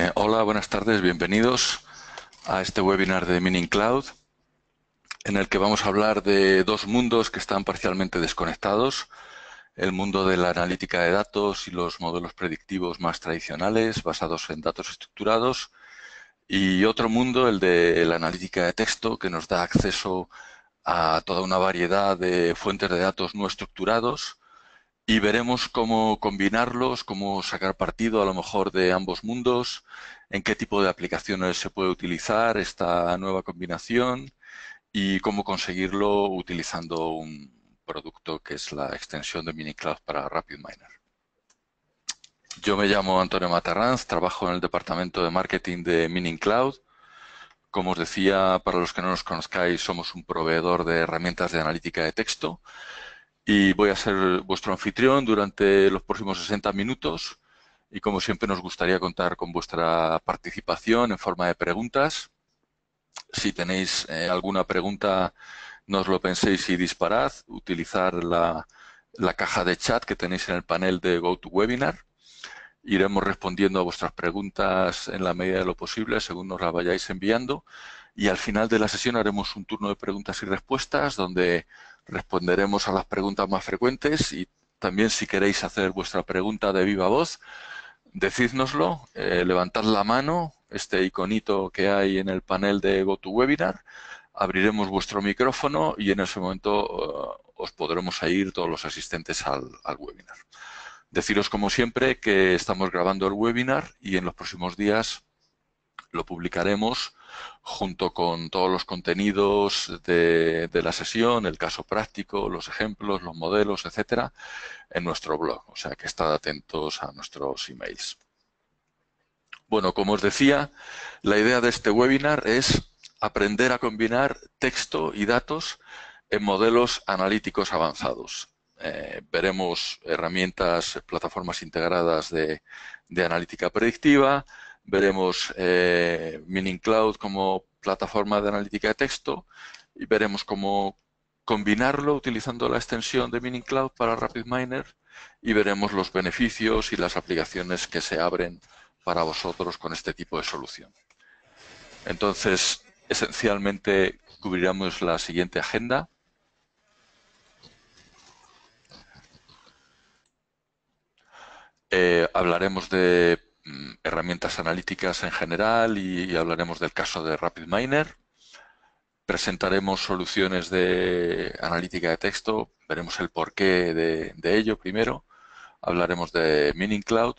Eh, hola, buenas tardes, bienvenidos a este webinar de Mining Cloud, en el que vamos a hablar de dos mundos que están parcialmente desconectados, el mundo de la analítica de datos y los modelos predictivos más tradicionales basados en datos estructurados, y otro mundo, el de la analítica de texto, que nos da acceso a toda una variedad de fuentes de datos no estructurados, y veremos cómo combinarlos, cómo sacar partido a lo mejor de ambos mundos, en qué tipo de aplicaciones se puede utilizar esta nueva combinación y cómo conseguirlo utilizando un producto que es la extensión de MiniCloud para RapidMiner. Yo me llamo Antonio Matarranz, trabajo en el departamento de marketing de MiniCloud. Como os decía, para los que no nos conozcáis, somos un proveedor de herramientas de analítica de texto y voy a ser vuestro anfitrión durante los próximos 60 minutos y como siempre nos gustaría contar con vuestra participación en forma de preguntas. Si tenéis eh, alguna pregunta, no os lo penséis y disparad. Utilizar la, la caja de chat que tenéis en el panel de GoToWebinar. Iremos respondiendo a vuestras preguntas en la medida de lo posible según nos las vayáis enviando. Y al final de la sesión haremos un turno de preguntas y respuestas donde Responderemos a las preguntas más frecuentes y también si queréis hacer vuestra pregunta de viva voz, decídnoslo, eh, levantad la mano, este iconito que hay en el panel de GoToWebinar, abriremos vuestro micrófono y en ese momento eh, os podremos ir todos los asistentes al, al webinar. Deciros como siempre que estamos grabando el webinar y en los próximos días lo publicaremos junto con todos los contenidos de, la sesión, el caso práctico, los ejemplos, los modelos, etcétera, en nuestro blog. O sea que estad atentos a nuestros emails. Bueno, como os decía, la idea de este webinar es aprender a combinar texto y datos en modelos analíticos avanzados. Eh, veremos herramientas, plataformas integradas de analítica predictiva, veremos eh, Cloud como plataforma de analítica de texto y veremos cómo combinarlo utilizando la extensión de Mining Cloud para RapidMiner y veremos los beneficios y las aplicaciones que se abren para vosotros con este tipo de solución. Entonces, esencialmente cubriremos la siguiente agenda. Eh, hablaremos de Mm, herramientas analíticas en general y, hablaremos del caso de RapidMiner. Presentaremos soluciones de analítica de texto, veremos el porqué de, ello primero, hablaremos de Mining Cloud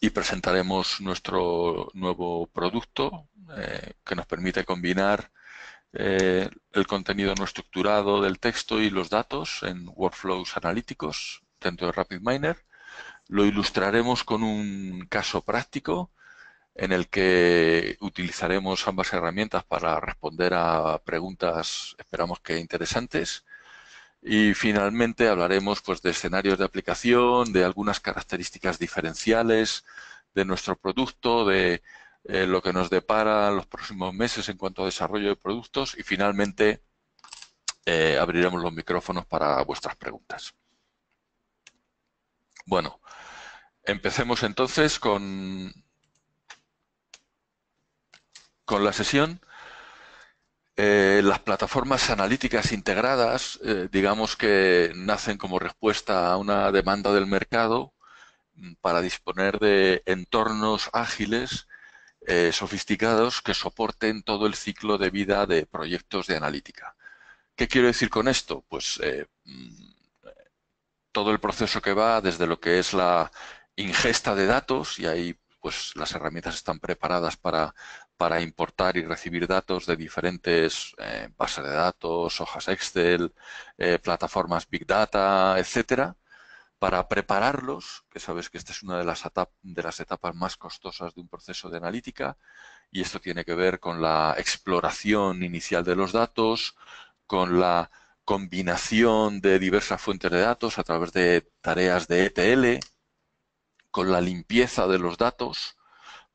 y presentaremos nuestro nuevo producto eh, que nos permite combinar eh, el contenido no estructurado del texto y los datos en workflows analíticos dentro de RapidMiner. Lo ilustraremos con un caso práctico en el que utilizaremos ambas herramientas para responder a preguntas, esperamos que interesantes. Y finalmente hablaremos pues, de escenarios de aplicación, de algunas características diferenciales de nuestro producto, de eh, lo que nos depara los próximos meses en cuanto a desarrollo de productos y finalmente eh, abriremos los micrófonos para vuestras preguntas. Bueno, empecemos entonces con, con la sesión. Eh, las plataformas analíticas integradas, eh, digamos que nacen como respuesta a una demanda del mercado mm, para disponer de entornos ágiles, eh, sofisticados, que soporten todo el ciclo de vida de proyectos de analítica. ¿Qué quiero decir con esto? Pues mm, todo el proceso que va desde lo que es la ingesta de datos y ahí pues las herramientas están preparadas para, para importar y recibir datos de diferentes eh, bases de datos, hojas Excel, eh, plataformas Big Data, etcétera, para prepararlos, que sabes que esta es una de las, de las etapas más costosas de un proceso de analítica, y esto tiene que ver con la exploración inicial de los datos, con la combinación de diversas fuentes de datos a través de tareas de ETL, con la limpieza de los datos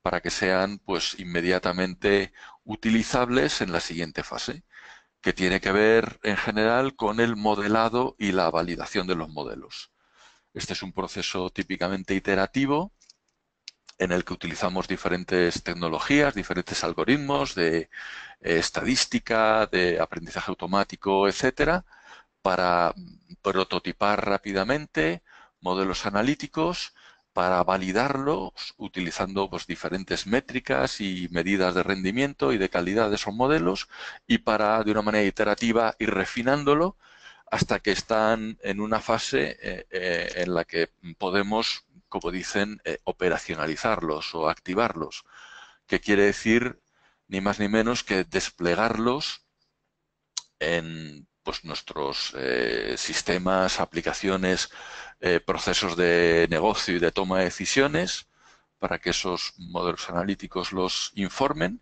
para que sean pues inmediatamente utilizables en la siguiente fase, que tiene que ver en general con el modelado y la validación de los modelos. Este es un proceso típicamente iterativo en el que utilizamos diferentes tecnologías, diferentes algoritmos de eh, estadística, de aprendizaje automático, etcétera, para prototipar rápidamente modelos analíticos para validarlos utilizando pues, diferentes métricas y medidas de rendimiento y de calidad de esos modelos y para de una manera iterativa ir refinándolo hasta que están en una fase eh, eh, en la que podemos como dicen, eh, operacionalizarlos o activarlos, que quiere decir ni más ni menos que desplegarlos en pues, nuestros eh, sistemas, aplicaciones, eh, procesos de negocio y de toma de decisiones para que esos modelos analíticos los informen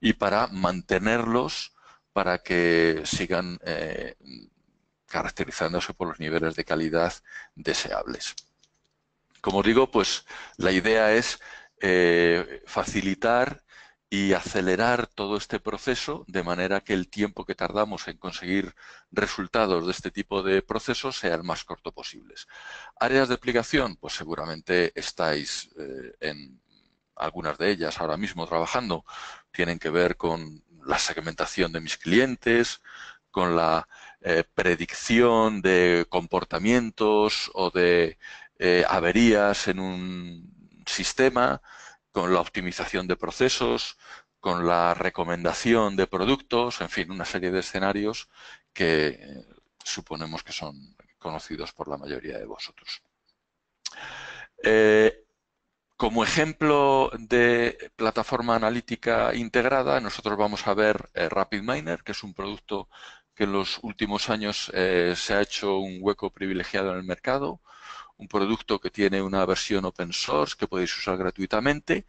y para mantenerlos para que sigan caracterizándose por los niveles de calidad deseables. Como digo, pues la idea es eh, facilitar y acelerar todo este proceso de manera que el tiempo que tardamos en conseguir resultados de este tipo de procesos sea el más corto posible. Áreas de aplicación, pues seguramente estáis eh, en algunas de ellas ahora mismo trabajando. Tienen que ver con la segmentación de mis clientes, con la eh, predicción de comportamientos o de eh, averías en un sistema, con la optimización de procesos, con la recomendación de productos, en fin, una serie de escenarios que eh, suponemos que son conocidos por la mayoría de vosotros. Eh, como ejemplo de plataforma analítica integrada, nosotros vamos a ver RapidMiner, que es un producto que en los últimos años se ha hecho un hueco privilegiado en el mercado un producto que tiene una versión open source que podéis usar gratuitamente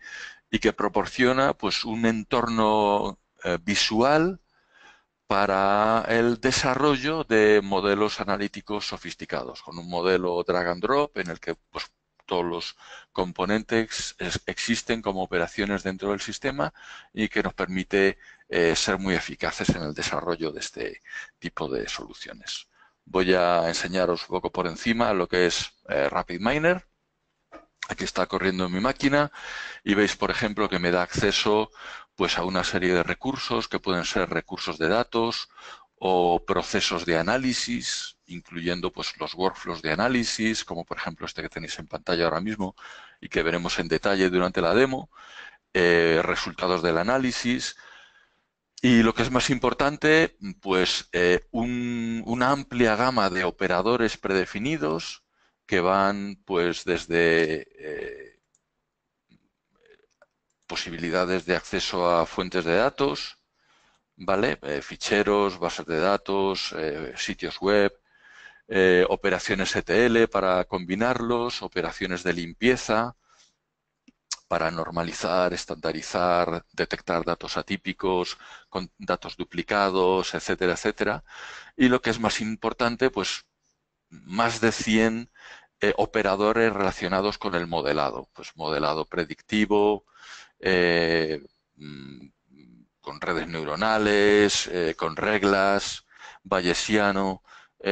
y que proporciona pues un entorno eh, visual para el desarrollo de modelos analíticos sofisticados, con un modelo drag and drop en el que pues, todos los componentes existen como operaciones dentro del sistema y que nos permite eh, ser muy eficaces en el desarrollo de este tipo de soluciones voy a enseñaros un poco por encima lo que es eh, RapidMiner. Aquí está corriendo en mi máquina y veis, por ejemplo, que me da acceso pues, a una serie de recursos que pueden ser recursos de datos o procesos de análisis, incluyendo pues, los workflows de análisis, como por ejemplo este que tenéis en pantalla ahora mismo y que veremos en detalle durante la demo, eh, resultados del análisis, y lo que es más importante, pues eh, una amplia gama de operadores predefinidos que van pues desde eh, posibilidades de acceso a fuentes de datos, ¿vale? Eh, ficheros, bases de datos, sitios web, operaciones ETL para combinarlos, operaciones de limpieza, para normalizar, estandarizar, detectar datos atípicos, con datos duplicados, etcétera, etcétera. Y lo que es más importante, pues más de 100 eh, operadores relacionados con el modelado, pues modelado predictivo, eh, mm, con redes neuronales, eh, con reglas, bayesiano,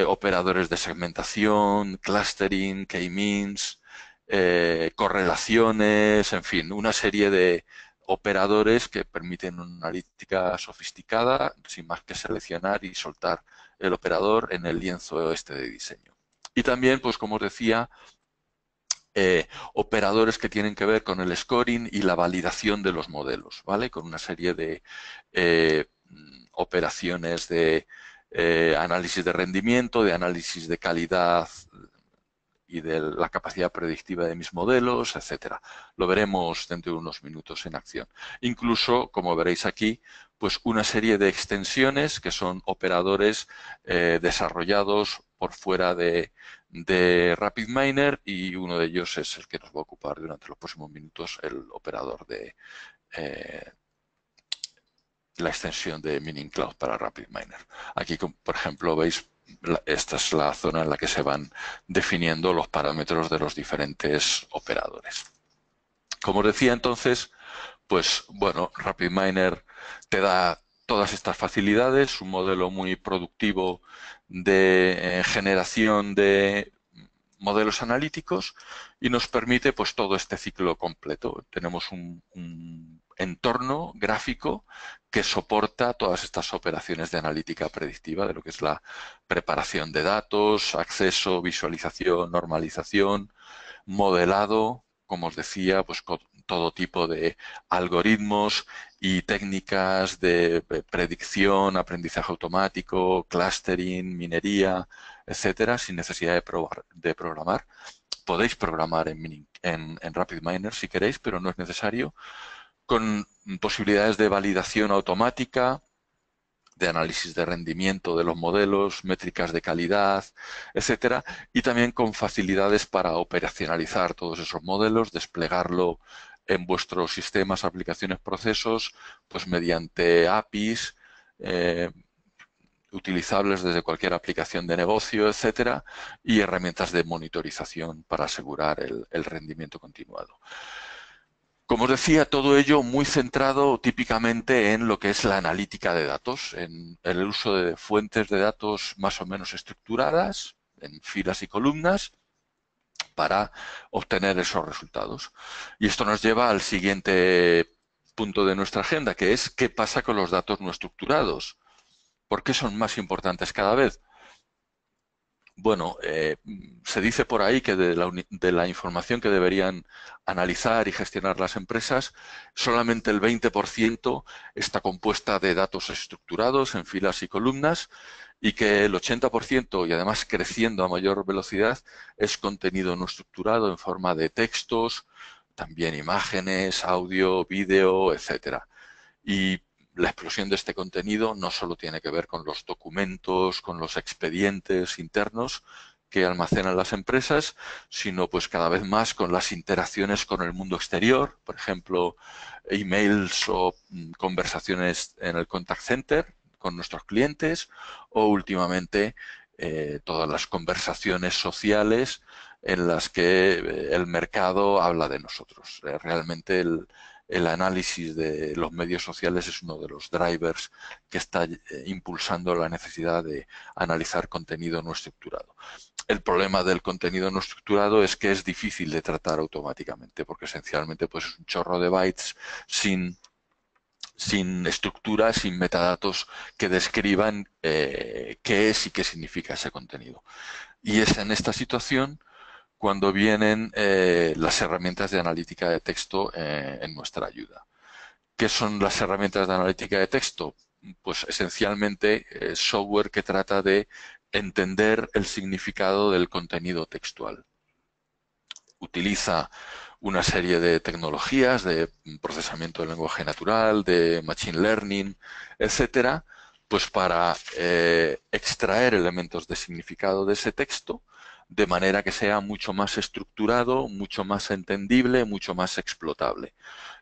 operadores de segmentación, clustering, k-means, eh, correlaciones, en fin, una serie de operadores que permiten una analítica sofisticada sin más que seleccionar y soltar el operador en el lienzo este de diseño. Y también, pues como os decía, eh, operadores que tienen que ver con el scoring y la validación de los modelos, ¿vale? Con una serie de eh, operaciones de análisis de rendimiento, de análisis de calidad y de la capacidad predictiva de mis modelos, etcétera. Lo veremos dentro de unos minutos en acción. Incluso, como veréis aquí, pues una serie de extensiones que son operadores eh, desarrollados por fuera de, RapidMiner y uno de ellos es el que nos va a ocupar durante los próximos minutos, el operador de eh, la extensión de Mining Cloud para RapidMiner. Aquí, por ejemplo, veis esta es la zona en la que se van definiendo los parámetros de los diferentes operadores. Como os decía entonces, pues bueno, RapidMiner te da todas estas facilidades, un modelo muy productivo de eh, generación de modelos analíticos y nos permite pues todo este ciclo completo. Tenemos un entorno gráfico que soporta todas estas operaciones de analítica predictiva, de lo que es la preparación de datos, acceso, visualización, normalización, modelado, como os decía, pues con todo tipo de algoritmos y técnicas de eh, predicción, aprendizaje automático, clustering, minería, etcétera, sin necesidad de, programar. Podéis programar en, en, en RapidMiner si queréis, pero no es necesario con posibilidades de validación automática, de análisis de rendimiento de los modelos, métricas de calidad, etcétera, y también con facilidades para operacionalizar todos esos modelos, desplegarlo en vuestros sistemas, aplicaciones, procesos, pues mediante APIs eh, utilizables desde cualquier aplicación de negocio, etcétera, y herramientas de monitorización para asegurar el rendimiento continuado. Como os decía, todo ello muy centrado típicamente en lo que es la analítica de datos, en el uso de fuentes de datos más o menos estructuradas, en filas y columnas, para obtener esos resultados. Y esto nos lleva al siguiente punto de nuestra agenda, que es qué pasa con los datos no estructurados. ¿Por qué son más importantes cada vez? Bueno, eh, se dice por ahí que de la, información que deberían analizar y gestionar las empresas, solamente el 20% está compuesta de datos estructurados en filas y columnas y que el 80%, y además creciendo a mayor velocidad, es contenido no estructurado en forma de textos, también imágenes, audio, vídeo, etcétera. Y la explosión de este contenido no solo tiene que ver con los documentos, con los expedientes internos que almacenan las empresas, sino pues cada vez más con las interacciones con el mundo exterior, por ejemplo, emails o mm, conversaciones en el contact center con nuestros clientes o últimamente eh, todas las conversaciones sociales en las que eh, el mercado habla de nosotros. Eh, realmente el, el análisis de los medios sociales es uno de los drivers que está eh, impulsando la necesidad de analizar contenido no estructurado. El problema del contenido no estructurado es que es difícil de tratar automáticamente, porque esencialmente pues, es un chorro de bytes sin sin estructura, sin metadatos que describan eh, qué es y qué significa ese contenido. Y es en esta situación cuando vienen eh, las herramientas de analítica de texto eh, en nuestra ayuda. ¿Qué son las herramientas de analítica de texto? Pues esencialmente eh, software que trata de entender el significado del contenido textual. Utiliza una serie de tecnologías de procesamiento del lenguaje natural, de machine learning, etcétera, pues para extraer elementos de significado de ese texto de manera que sea mucho más estructurado, mucho más entendible, mucho más explotable.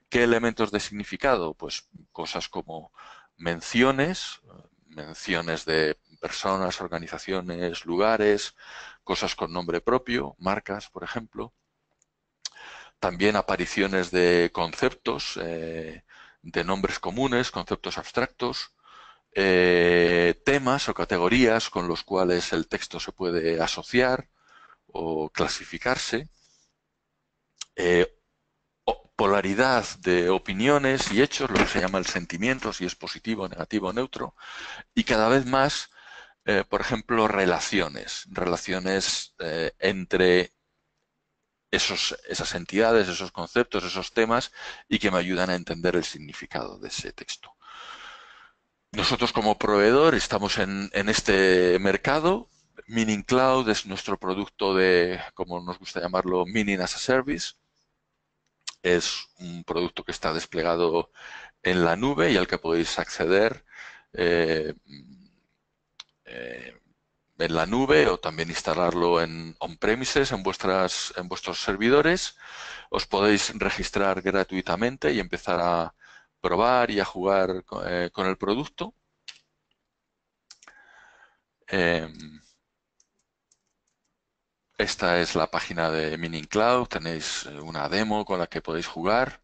¿Qué elementos de significado? Pues cosas como menciones, menciones de personas, organizaciones, lugares, cosas con nombre propio, marcas, por ejemplo. También apariciones de conceptos, eh, de nombres comunes, conceptos abstractos, eh, temas o categorías con los cuales el texto se puede asociar, o clasificarse, eh, polaridad de opiniones y hechos, lo que se llama el sentimiento, si es positivo, negativo neutro, y cada vez más, eh, por ejemplo, relaciones, relaciones eh, entre esas entidades, esos conceptos, esos temas, y que me ayudan a entender el significado de ese texto. Nosotros como proveedor estamos en, en este mercado, Mining Cloud es nuestro producto de, como nos gusta llamarlo, Mining as a Service. Es un producto que está desplegado en la nube y al que podéis acceder eh, eh, en la nube o también instalarlo en on-premises, en, en vuestros servidores. Os podéis registrar gratuitamente y empezar a probar y a jugar eh, con, el producto. Em, esta es la página de Mining Cloud, tenéis eh, una demo con la que podéis jugar,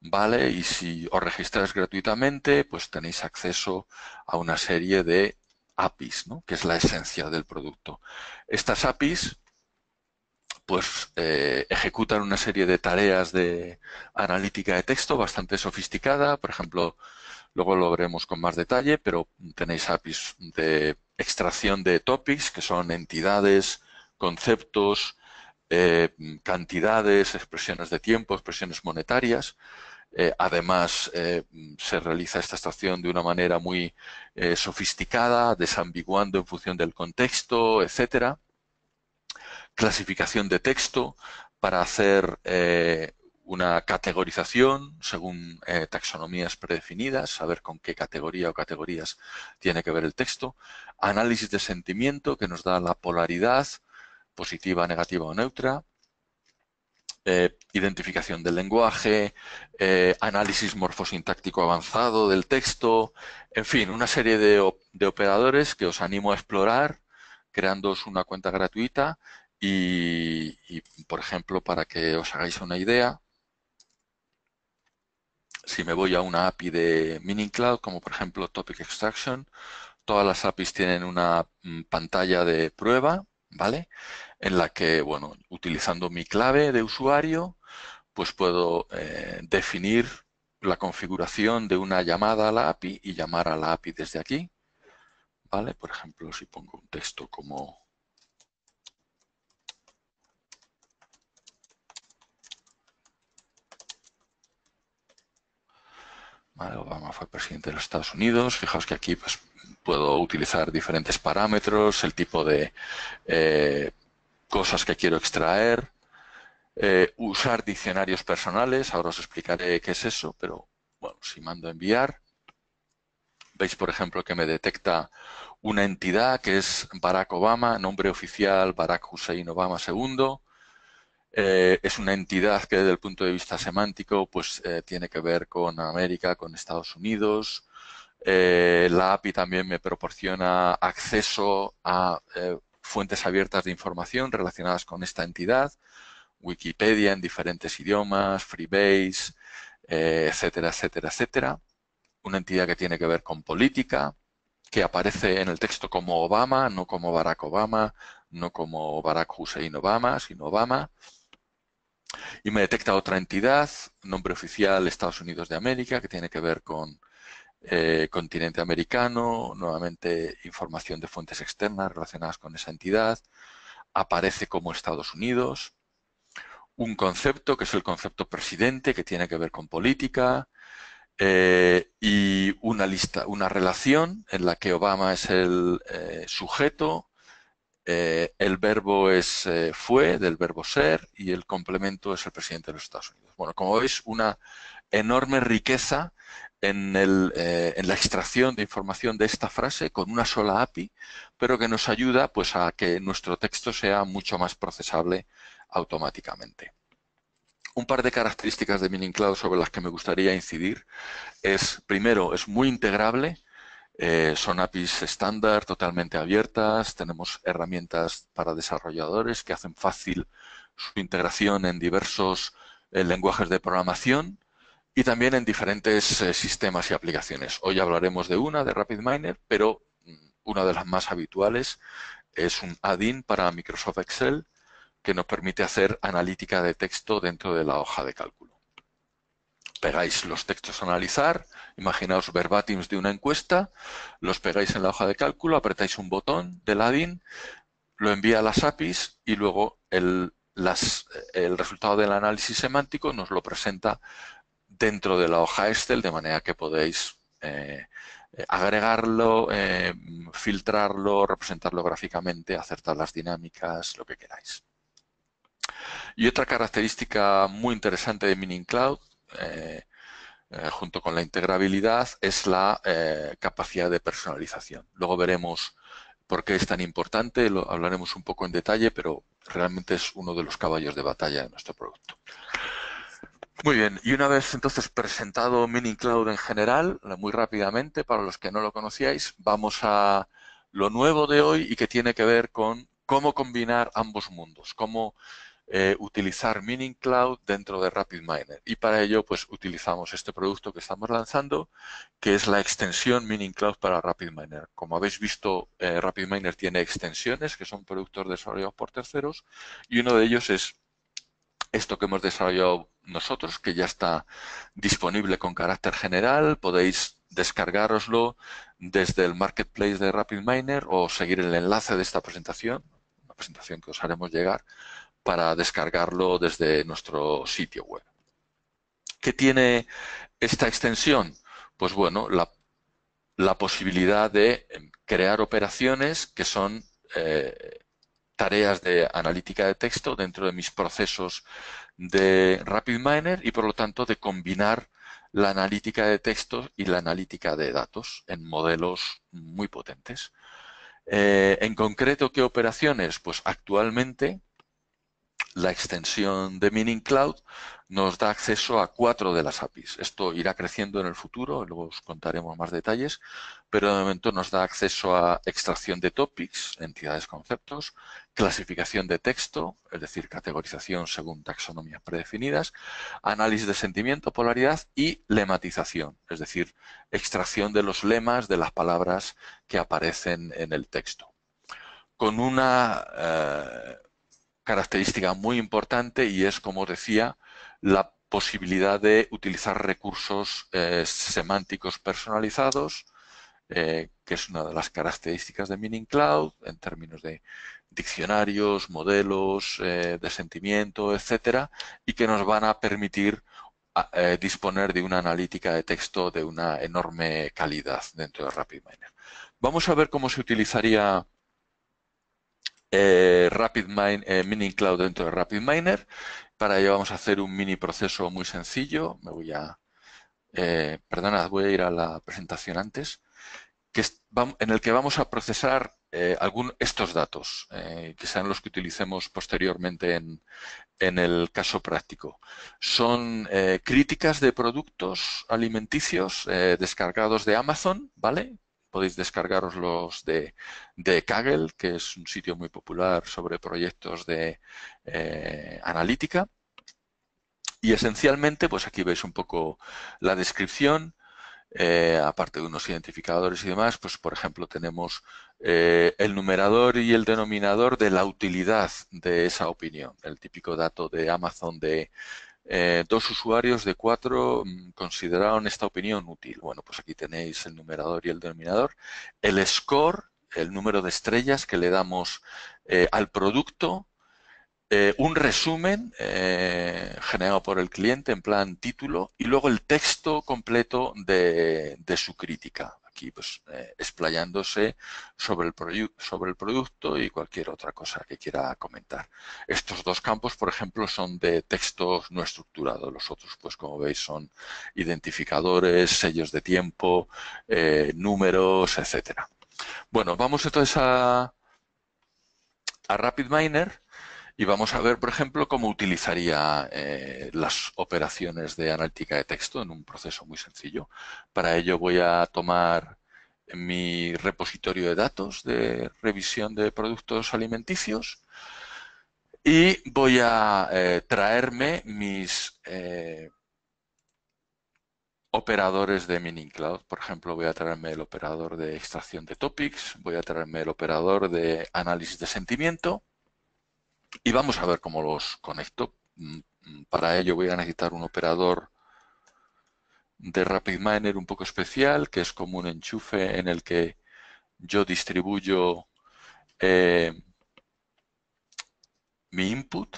¿vale? Y si os registráis gratuitamente, pues tenéis acceso a una serie de APIs, ¿no? que es la esencia del producto. Estas APIs pues eh, ejecutan una serie de tareas de analítica de texto bastante sofisticada, por ejemplo, luego lo veremos con más detalle, pero tenéis APIs de extracción de topics, que son entidades conceptos, eh, cantidades, expresiones de tiempo, expresiones monetarias. Eh, además, eh, se realiza esta estación de una manera muy sofisticada, desambiguando en función del contexto, etcétera. Clasificación de texto para hacer una categorización según taxonomías predefinidas, saber con qué categoría o categorías tiene que ver el texto, análisis de sentimiento que nos da la polaridad, positiva, negativa o neutra, eh, identificación del lenguaje, eh, análisis morfosintáctico avanzado del texto, en fin, una serie de, operadores que os animo a explorar creándoos una cuenta gratuita y, y, por ejemplo, para que os hagáis una idea, si me voy a una API de Minicloud Cloud, como por ejemplo Topic Extraction, todas las APIs tienen una mm, pantalla de prueba ¿vale? En la que, bueno, utilizando mi clave de usuario, pues puedo eh, definir la configuración de una llamada a la API y llamar a la API desde aquí, ¿vale? Por ejemplo, si pongo un texto como Obama fue presidente de los Estados Unidos. Fijaos que aquí pues, puedo utilizar diferentes parámetros, el tipo de eh, cosas que quiero extraer, eh, usar diccionarios personales, ahora os explicaré qué es eso, pero bueno, si mando enviar, veis por ejemplo que me detecta una entidad que es Barack Obama, nombre oficial Barack Hussein Obama II, eh, es una entidad que desde el punto de vista semántico pues tiene que ver con América, con Estados Unidos, eh, la API también me proporciona acceso a eh, fuentes abiertas de información relacionadas con esta entidad, Wikipedia en diferentes idiomas, Freebase, eh, etcétera, etcétera, etcétera. Una entidad que tiene que ver con política, que aparece en el texto como Obama, no como Barack Obama, no como Barack Hussein Obama, sino Obama. Y me detecta otra entidad, nombre oficial Estados Unidos de América, que tiene que ver con eh, continente americano, nuevamente información de fuentes externas relacionadas con esa entidad, aparece como Estados Unidos, un concepto que es el concepto presidente que tiene que ver con política eh, y una lista, una relación en la que Obama es el eh, sujeto, el verbo es fue del verbo ser y el complemento es el presidente de los Estados Unidos. Bueno, como veis, una enorme riqueza eh, en, la extracción de información de esta frase con una sola API, pero que nos ayuda pues, a que nuestro texto sea mucho más procesable automáticamente. Un par de características de Mining sobre las que me gustaría incidir es, primero, es muy integrable, eh, son APIs estándar, totalmente abiertas, tenemos herramientas para desarrolladores que hacen fácil su integración en diversos eh, lenguajes de programación, y también en diferentes eh, sistemas y aplicaciones. Hoy hablaremos de una, de RapidMiner, pero mm, una de las más habituales es un add-in para Microsoft Excel que nos permite hacer analítica de texto dentro de la hoja de cálculo. Pegáis los textos a analizar, imaginaos verbatims de una encuesta, los pegáis en la hoja de cálculo, apretáis un botón del add-in, lo envía a las APIs y luego el, eh, el resultado del análisis semántico nos lo presenta dentro de la hoja Excel, de manera que podéis eh, agregarlo, eh, filtrarlo, representarlo gráficamente, hacer tablas dinámicas, lo que queráis. Y otra característica muy interesante de Mining Cloud, eh, junto con la integrabilidad, es la capacidad de personalización. Luego veremos por qué es tan importante, lo hablaremos un poco en detalle, pero realmente es uno de los caballos de batalla de nuestro producto. Muy bien, y una vez entonces presentado Mini Cloud en general, muy rápidamente, para los que no lo conocíais, vamos a lo nuevo de hoy y que tiene que ver con cómo combinar ambos mundos, cómo eh, utilizar Mining Cloud dentro de RapidMiner. Y para ello, pues utilizamos este producto que estamos lanzando, que es la extensión Mining Cloud para RapidMiner. Como habéis visto, eh, RapidMiner tiene extensiones, que son productos desarrollados por terceros, y uno de ellos es esto que hemos desarrollado nosotros, que ya está disponible con carácter general. Podéis descargaroslo desde el marketplace de RapidMiner o seguir el enlace de esta presentación, una presentación que os haremos llegar, para descargarlo desde nuestro sitio web. ¿Qué tiene esta extensión? Pues bueno, la, posibilidad de crear operaciones que son eh, tareas de analítica de texto dentro de mis procesos de RapidMiner y por lo tanto de combinar la analítica de textos y la analítica de datos en modelos muy potentes. Eh, en concreto, ¿qué operaciones? Pues actualmente la extensión de Meaning Cloud nos da acceso a cuatro de las APIs. Esto irá creciendo en el futuro, luego os contaremos más detalles, pero de momento nos da acceso a extracción de topics, entidades, conceptos, clasificación de texto, es decir, categorización según taxonomías predefinidas, análisis de sentimiento, polaridad y lematización, es decir, extracción de los lemas de las palabras que aparecen en el texto. Con una... Eh, característica muy importante y es, como decía, la posibilidad de utilizar recursos eh, semánticos personalizados, eh, que es una de las características de Meaning Cloud en términos de diccionarios, modelos eh, de sentimiento, etcétera, y que nos van a permitir disponer de una analítica de texto de una enorme calidad dentro de RapidMiner. Vamos a ver cómo se utilizaría eh, eh Mining Cloud dentro de RapidMiner. Para ello vamos a hacer un mini proceso muy sencillo. Me voy a, eh, perdona, voy a ir a la presentación antes, que es, en el que vamos a procesar eh, algún, estos datos, que sean los que utilicemos posteriormente en, en el caso práctico. Son críticas de productos alimenticios descargados de Amazon, ¿vale? podéis descargaros los de, de Kaggle, que es un sitio muy popular sobre proyectos de eh, analítica. Y esencialmente, pues aquí veis un poco la descripción, eh, aparte de unos identificadores y demás, pues por ejemplo tenemos eh, el numerador y el denominador de la utilidad de esa opinión, el típico dato de Amazon de eh, dos usuarios de cuatro mm, consideraron esta opinión útil. Bueno, pues aquí tenéis el numerador y el denominador. El score, el número de estrellas que le damos eh, al producto. Eh, un resumen generado por el cliente en plan título y luego el texto completo de su crítica aquí pues, eh, explayándose sobre el, sobre el producto y cualquier otra cosa que quiera comentar. Estos dos campos, por ejemplo, son de textos no estructurados. Los otros, pues como veis, son identificadores, sellos de tiempo, eh, números, etcétera. Bueno, vamos entonces a, a RapidMiner y vamos a ver, por ejemplo, cómo utilizaría eh, las operaciones de analítica de texto en un proceso muy sencillo. Para ello voy a tomar mi repositorio de datos de revisión de productos alimenticios y voy a eh, traerme mis eh, operadores de Minicloud. Por ejemplo, voy a traerme el operador de extracción de topics, voy a traerme el operador de análisis de sentimiento y vamos a ver cómo los conecto. Mm, mm, para ello voy a necesitar un operador de RapidMiner un poco especial, que es como un enchufe en el que yo distribuyo eh, mi input,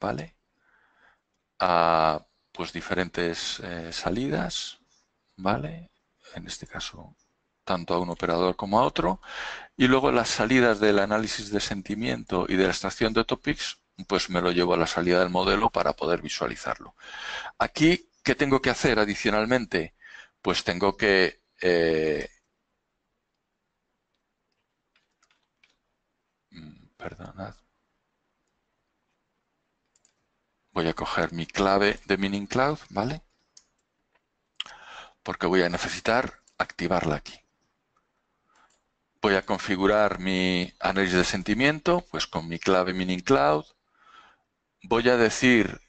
¿vale? A pues diferentes eh, salidas, ¿vale? En este caso tanto a un operador como a otro. Y luego las salidas del análisis de sentimiento y de la extracción de topics, pues me lo llevo a la salida del modelo para poder visualizarlo. Aquí, ¿qué tengo que hacer adicionalmente? Pues tengo que... Eh, mm, perdonad. Voy a coger mi clave de Mining Cloud, ¿vale? Porque voy a necesitar activarla aquí. Voy a configurar mi análisis de sentimiento, pues con mi clave Mining Cloud. Voy a decir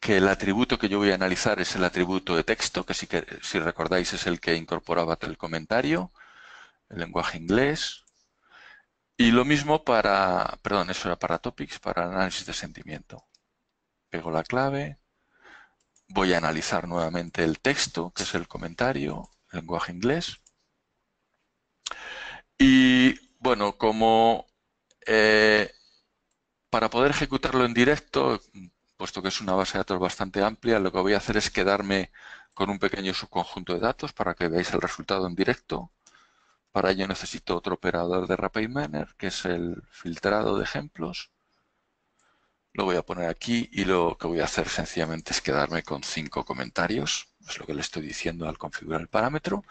que el atributo que yo voy a analizar es el atributo de texto, que si, que, si recordáis es el que incorporaba el comentario, el lenguaje inglés. Y lo mismo para, perdón, eso era para topics, para análisis de sentimiento. Pego la clave. Voy a analizar nuevamente el texto, que es el comentario, lenguaje inglés. Y bueno, como eh, para poder ejecutarlo en directo, puesto que es una base de datos bastante amplia, lo que voy a hacer es quedarme con un pequeño subconjunto de datos para que veáis el resultado en directo. Para ello necesito otro operador de RapidManner, que es el filtrado de ejemplos. Lo voy a poner aquí y lo que voy a hacer sencillamente es quedarme con cinco comentarios. Es lo que le estoy diciendo al configurar el parámetro.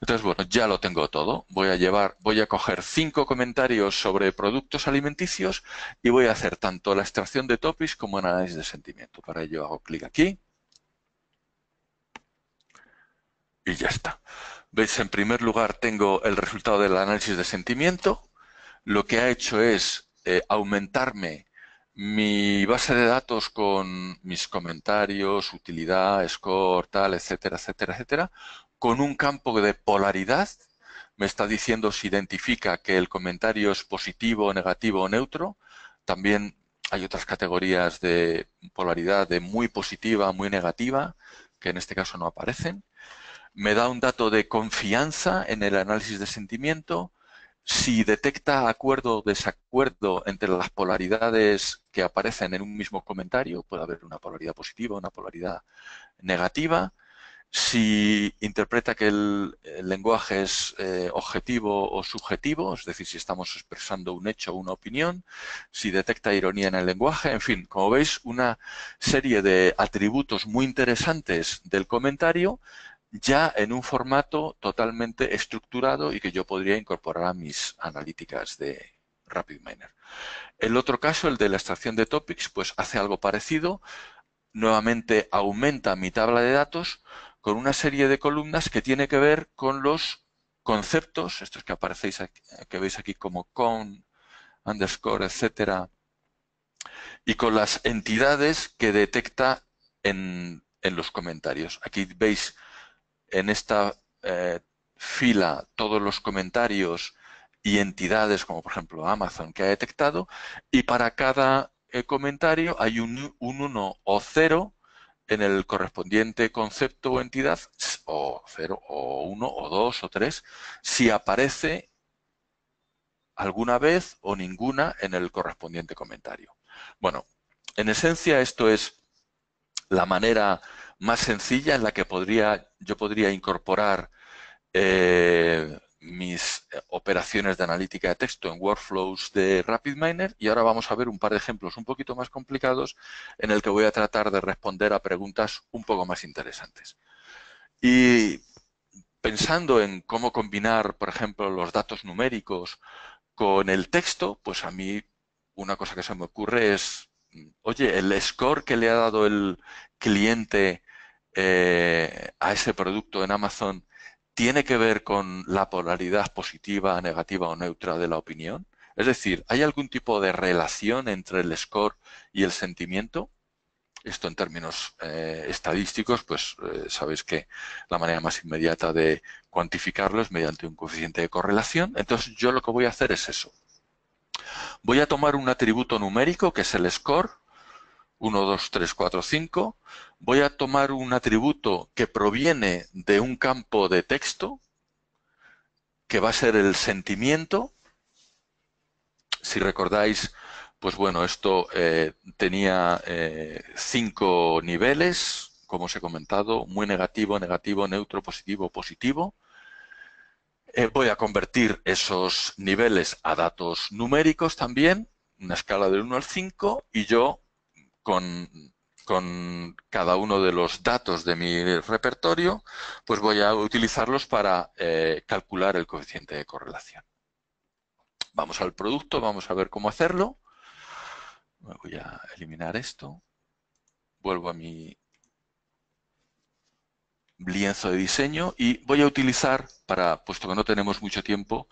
Entonces, bueno, ya lo tengo todo. Voy a llevar, voy a coger cinco comentarios sobre productos alimenticios y voy a hacer tanto la extracción de topics como el análisis de sentimiento. Para ello hago clic aquí. Y ya está. Veis, en primer lugar tengo el resultado del análisis de sentimiento. Lo que ha hecho es eh, aumentarme mi base de datos con mis comentarios, utilidad, score, tal, etcétera, etcétera, etcétera, con un campo de polaridad, me está diciendo si identifica que el comentario es positivo, negativo o neutro. También hay otras categorías de polaridad de muy positiva, muy negativa, que en este caso no aparecen. Me da un dato de confianza en el análisis de sentimiento, si detecta acuerdo o desacuerdo entre las polaridades que aparecen en un mismo comentario, puede haber una polaridad positiva, una polaridad negativa. Si interpreta que el, lenguaje es eh, objetivo o subjetivo, es decir, si estamos expresando un hecho o una opinión, si detecta ironía en el lenguaje, en fin, como veis, una serie de atributos muy interesantes del comentario ya en un formato totalmente estructurado y que yo podría incorporar a mis analíticas de RapidMiner. El otro caso, el de la extracción de topics, pues hace algo parecido. Nuevamente aumenta mi tabla de datos con una serie de columnas que tiene que ver con los conceptos, estos que aparecéis aquí, que veis aquí como con, underscore, etcétera, y con las entidades que detecta en, en los comentarios. Aquí veis en esta eh, fila todos los comentarios y entidades como por ejemplo Amazon que ha detectado y para cada eh, comentario hay un, un 1 o 0 en el correspondiente concepto o entidad o 0 o 1 o 2 o 3 si aparece alguna vez o ninguna en el correspondiente comentario. Bueno, en esencia esto es la manera más sencilla en la que podría, yo podría incorporar eh, mis operaciones de analítica de texto en workflows de RapidMiner y ahora vamos a ver un par de ejemplos un poquito más complicados en el que voy a tratar de responder a preguntas un poco más interesantes. Y pensando en cómo combinar, por ejemplo, los datos numéricos con el texto, pues a mí una cosa que se me ocurre es, oye, el score que le ha dado el cliente eh, a ese producto en Amazon tiene que ver con la polaridad positiva, negativa o neutra de la opinión? Es decir, ¿hay algún tipo de relación entre el score y el sentimiento? Esto en términos eh, estadísticos, pues eh, sabéis que la manera más inmediata de cuantificarlo es mediante un coeficiente de correlación. Entonces yo lo que voy a hacer es eso. Voy a tomar un atributo numérico que es el score 1, 2, 3, 4, 5, voy a tomar un atributo que proviene de un campo de texto, que va a ser el sentimiento. Si recordáis, pues bueno, esto eh, tenía eh, cinco niveles, como os he comentado, muy negativo, negativo, neutro, positivo, positivo. Eh, voy a convertir esos niveles a datos numéricos también, una escala del 1 al 5, y yo con, cada uno de los datos de mi repertorio, pues voy a utilizarlos para eh, calcular el coeficiente de correlación. Vamos al producto, vamos a ver cómo hacerlo. Voy a eliminar esto. Vuelvo a mi lienzo de diseño y voy a utilizar, para puesto que no tenemos mucho tiempo,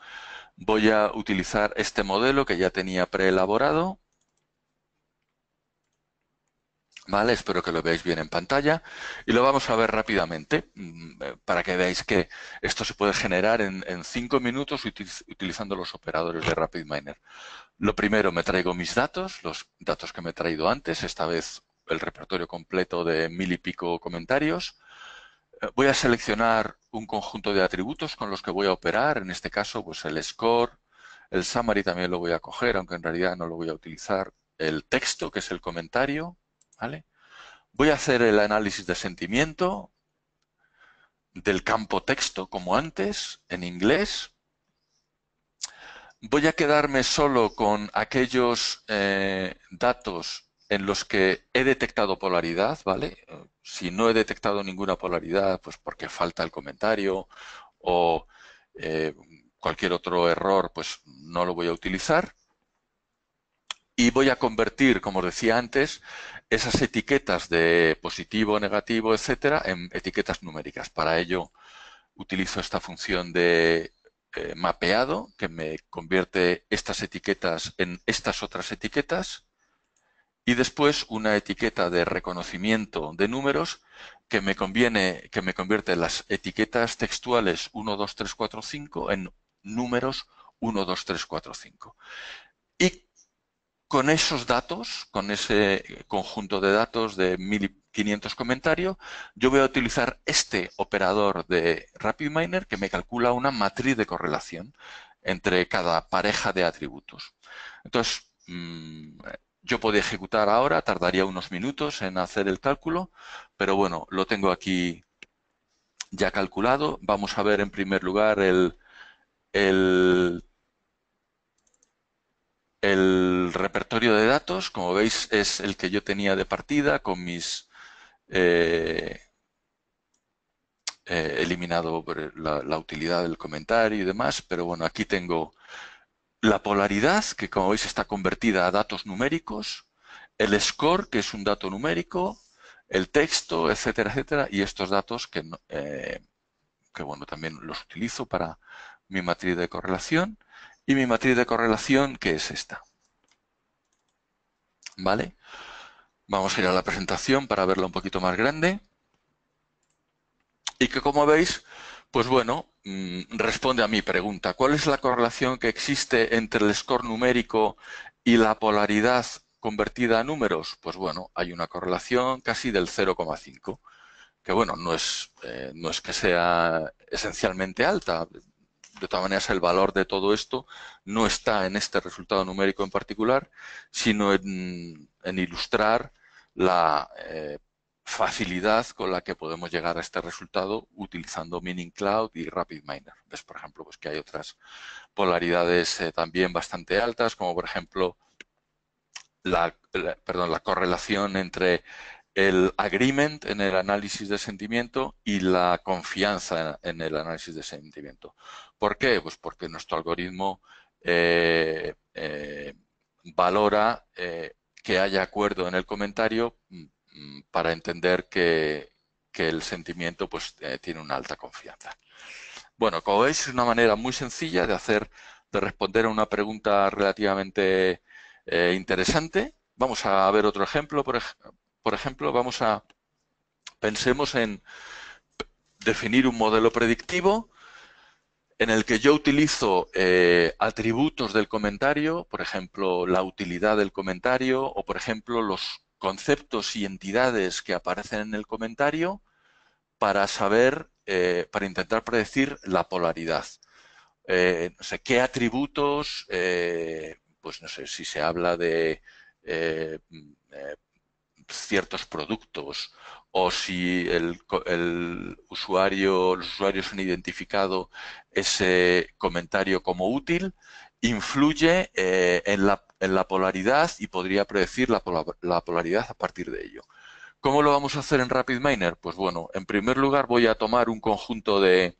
voy a utilizar este modelo que ya tenía preelaborado Vale, espero que lo veáis bien en pantalla y lo vamos a ver rápidamente mm, eh, para que veáis que esto se puede generar en, cinco minutos utilizando los operadores de RapidMiner. Lo primero, me traigo mis datos, los datos que me he traído antes, esta vez el repertorio completo de mil y pico comentarios. Eh, voy a seleccionar un conjunto de atributos con los que voy a operar, en este caso pues el score, el summary también lo voy a coger, aunque en realidad no lo voy a utilizar, el texto, que es el comentario, Voy a hacer el análisis de sentimiento del campo texto, como antes, en inglés. Voy a quedarme solo con aquellos eh, datos en los que he detectado polaridad, ¿vale? Si no he detectado ninguna polaridad, pues porque falta el comentario o eh, cualquier otro error, pues no lo voy a utilizar y voy a convertir, como decía antes, esas etiquetas de positivo, negativo, etcétera, en etiquetas numéricas. Para ello utilizo esta función de eh, mapeado que me convierte estas etiquetas en estas otras etiquetas y después una etiqueta de reconocimiento de números que me conviene que me convierte las etiquetas textuales 1 2 3 4 5 en números 1 2 3 4 5. Y con esos datos, con ese conjunto de datos de 1500 comentarios, yo voy a utilizar este operador de RapidMiner que me calcula una matriz de correlación entre cada pareja de atributos. Entonces, mm, yo puedo ejecutar ahora, tardaría unos minutos en hacer el cálculo, pero bueno, lo tengo aquí ya calculado. Vamos a ver en primer lugar el el repertorio de datos, como veis, es el que yo tenía de partida con mis... Eh, eh, eliminado la, utilidad del comentario y demás, pero bueno, aquí tengo la polaridad, que como veis está convertida a datos numéricos, el score, que es un dato numérico, el texto, etcétera, etcétera, y estos datos que, eh, que bueno, también los utilizo para mi matriz de correlación, y mi matriz de correlación que es esta. ¿Vale? Vamos a ir a la presentación para verla un poquito más grande. Y que como veis, pues bueno, mm, responde a mi pregunta. ¿Cuál es la correlación que existe entre el score numérico y la polaridad convertida a números? Pues bueno, hay una correlación casi del 0,5, que bueno, no es, eh, no es que sea esencialmente alta, de todas maneras, el valor de todo esto no está en este resultado numérico en particular, sino en, ilustrar la eh, facilidad con la que podemos llegar a este resultado utilizando Mining Cloud y RapidMiner. Ves, por ejemplo, pues que hay otras polaridades eh, también bastante altas, como por ejemplo la, perdón, la correlación entre el agreement en el análisis de sentimiento y la confianza en el análisis de sentimiento. ¿Por qué? Pues porque nuestro algoritmo eh, eh, valora eh, que haya acuerdo en el comentario mm, mm, para entender que, el sentimiento pues, tiene una alta confianza. Bueno, como veis, es una manera muy sencilla de hacer, de responder a una pregunta relativamente interesante. Vamos a ver otro ejemplo, por ejemplo por ejemplo, vamos a pensemos en definir un modelo predictivo en el que yo utilizo eh, atributos del comentario, por ejemplo, la utilidad del comentario o, por ejemplo, los conceptos y entidades que aparecen en el comentario para saber, eh, para intentar predecir la polaridad. Eh, no sé, qué atributos, pues no sé, si se habla de mm, ciertos productos o si el, usuario, los usuarios han identificado ese comentario como útil, influye eh, en, la, polaridad y podría predecir la, polaridad a partir de ello. ¿Cómo lo vamos a hacer en RapidMiner? Pues bueno, en primer lugar voy a tomar un conjunto de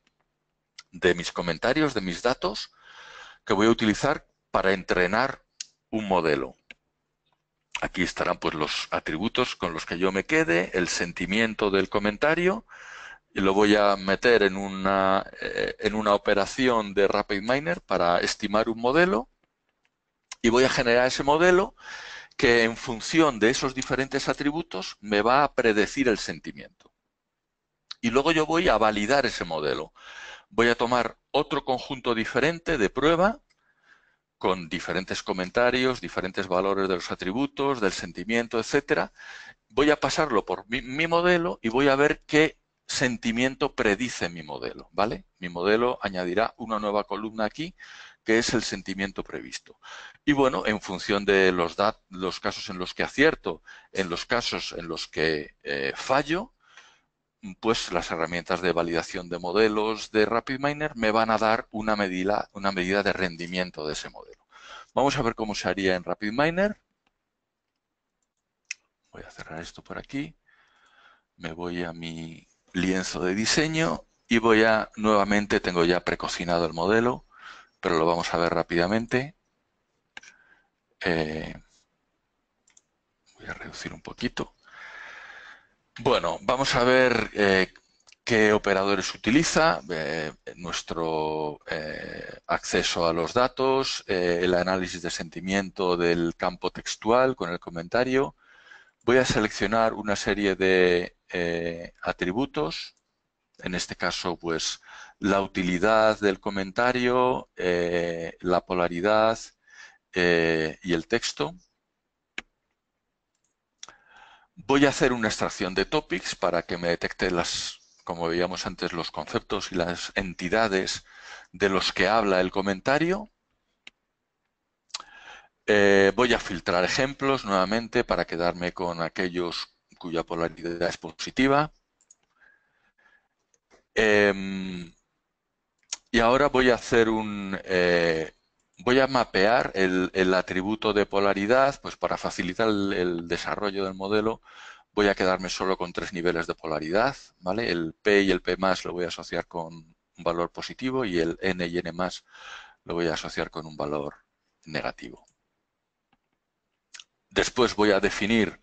mis comentarios, de mis datos, que voy a utilizar para entrenar un modelo. Aquí estarán pues los atributos con los que yo me quede, el sentimiento del comentario, y lo voy a meter en una, eh, en una operación de RapidMiner para estimar un modelo y voy a generar ese modelo que en función de esos diferentes atributos me va a predecir el sentimiento. Y luego yo voy a validar ese modelo. Voy a tomar otro conjunto diferente de prueba con diferentes comentarios, diferentes valores de los atributos, del sentimiento, etcétera. Voy a pasarlo por mi, modelo y voy a ver qué sentimiento predice mi modelo, ¿vale? Mi modelo añadirá una nueva columna aquí, que es el sentimiento previsto. Y bueno, en función de los, los casos en los que acierto, en los casos en los que eh, fallo, pues las herramientas de validación de modelos de RapidMiner me van a dar una medida de rendimiento de ese modelo. Vamos a ver cómo se haría en RapidMiner. Voy a cerrar esto por aquí. Me voy a mi lienzo de diseño y voy a, nuevamente, tengo ya precocinado el modelo, pero lo vamos a ver rápidamente. Eh, voy a reducir un poquito. Bueno, vamos a ver eh, qué operadores utiliza, eh, nuestro eh, acceso a los datos, eh, el análisis de sentimiento del campo textual con el comentario. Voy a seleccionar una serie de atributos, en este caso pues la utilidad del comentario, la polaridad y el texto. Voy a hacer una extracción de topics para que me detecte las como veíamos antes, los conceptos y las entidades de los que habla el comentario. Eh, voy a filtrar ejemplos nuevamente para quedarme con aquellos cuya polaridad es positiva. Em, y ahora voy a hacer un... Eh, voy a mapear el, atributo de polaridad pues para facilitar el desarrollo del modelo voy a quedarme solo con tres niveles de polaridad, El P y el P más lo voy a asociar con un valor positivo y el N y N más lo voy a asociar con un valor negativo. Después voy a definir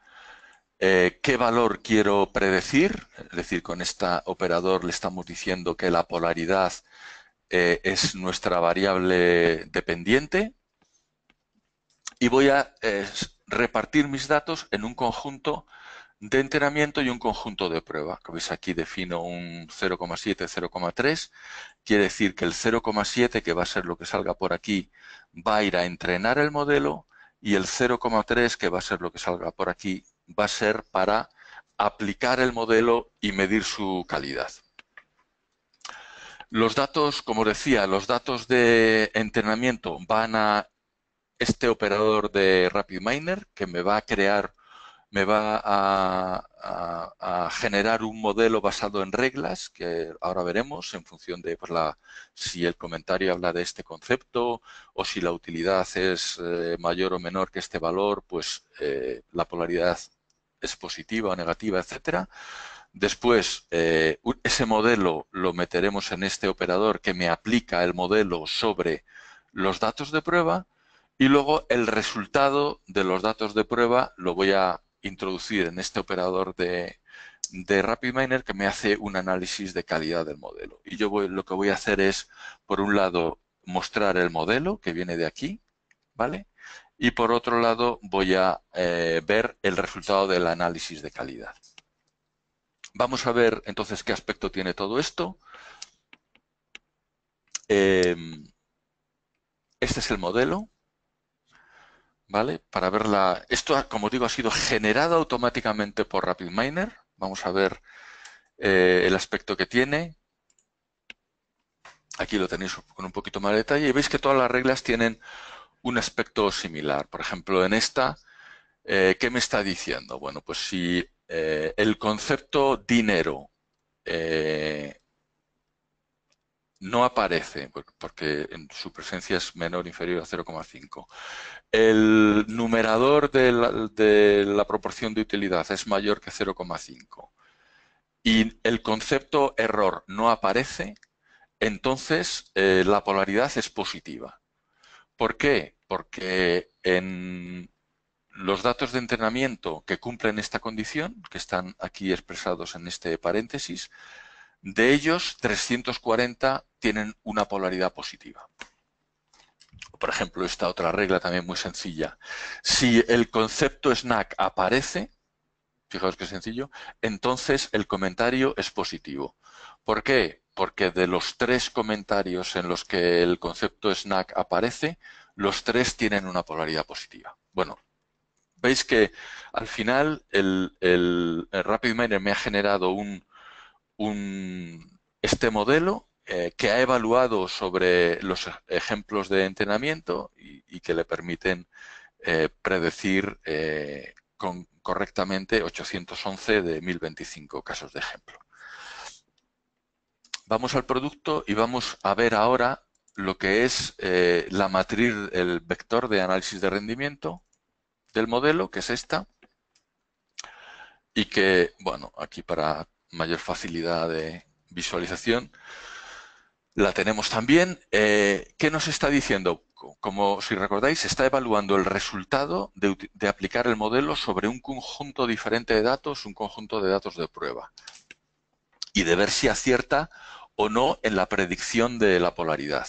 eh, qué valor quiero predecir, es decir, con este operador le estamos diciendo que la polaridad eh, es nuestra variable dependiente y voy a eh, repartir mis datos en un conjunto de entrenamiento y un conjunto de pruebas. Que veis aquí defino un 0,7, 0,3. Quiere decir que el 0,7, que va a ser lo que salga por aquí, va a ir a entrenar el modelo y el 0,3, que va a ser lo que salga por aquí, va a ser para aplicar el modelo y medir su calidad. Los datos, como decía, los datos de entrenamiento van a este operador de RapidMiner que me va a crear me va a, generar un modelo basado en reglas, que ahora veremos en función de pues, si el comentario habla de este concepto o si la utilidad es eh, mayor o menor que este valor, pues eh, la polaridad es positiva o negativa, etcétera. Después, eh, ese modelo lo meteremos en este operador que me aplica el modelo sobre los datos de prueba y luego el resultado de los datos de prueba lo voy a introducir en este operador de, de RapidMiner que me hace un análisis de calidad del modelo. Y yo voy, lo que voy a hacer es, por un lado, mostrar el modelo que viene de aquí, ¿vale? Y por otro lado, voy a eh, ver el resultado del análisis de calidad. Vamos a ver entonces qué aspecto tiene todo esto. Em, este es el modelo. ¿vale? Para verla. Esto, como digo, ha sido generado automáticamente por RapidMiner. Vamos a ver eh, el aspecto que tiene. Aquí lo tenéis con un poquito más de detalle y veis que todas las reglas tienen un aspecto similar. Por ejemplo, en esta, eh, ¿qué me está diciendo? Bueno, pues si eh, el concepto dinero eh, no aparece porque su presencia es menor inferior a 0,5. El numerador de la, proporción de utilidad es mayor que 0,5. Y el concepto error no aparece, entonces eh, la polaridad es positiva. ¿Por qué? Porque en los datos de entrenamiento que cumplen esta condición, que están aquí expresados en este paréntesis, de ellos, 340 tienen una polaridad positiva. Por ejemplo, esta otra regla también muy sencilla. Si el concepto snack aparece, fijaos qué sencillo, entonces el comentario es positivo. ¿Por qué? Porque de los tres comentarios en los que el concepto snack aparece, los tres tienen una polaridad positiva. Bueno, veis que al final el RapidMiner me ha generado un, un, este modelo eh, que ha evaluado sobre los ejemplos de entrenamiento y, que le permiten eh, predecir eh, con, correctamente 811 de 1025 casos de ejemplo. Vamos al producto y vamos a ver ahora lo que es la matriz, el vector de análisis de rendimiento del modelo, que es esta, y que, bueno, aquí para mayor facilidad de visualización. La tenemos también. Eh, ¿Qué nos está diciendo? Como si recordáis, está evaluando el resultado de, de aplicar el modelo sobre un conjunto diferente de datos, un conjunto de datos de prueba, y de ver si acierta o no en la predicción de la polaridad.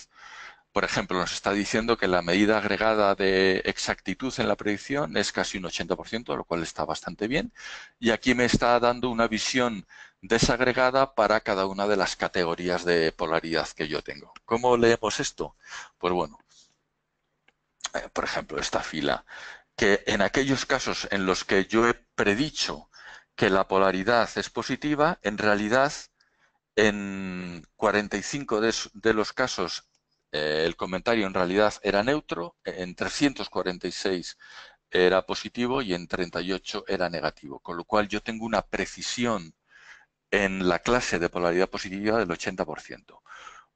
Por ejemplo, nos está diciendo que la medida agregada de exactitud en la predicción es casi un 80%, lo cual está bastante bien. Y aquí me está dando una visión desagregada para cada una de las categorías de polaridad que yo tengo. ¿Cómo leemos esto? Pues bueno, eh, por ejemplo, esta fila, que en aquellos casos en los que yo he predicho que la polaridad es positiva, en realidad en 45 de, los casos eh, el comentario en realidad era neutro, en 346 era positivo y en 38 era negativo, con lo cual yo tengo una precisión en la clase de polaridad positiva del 80%.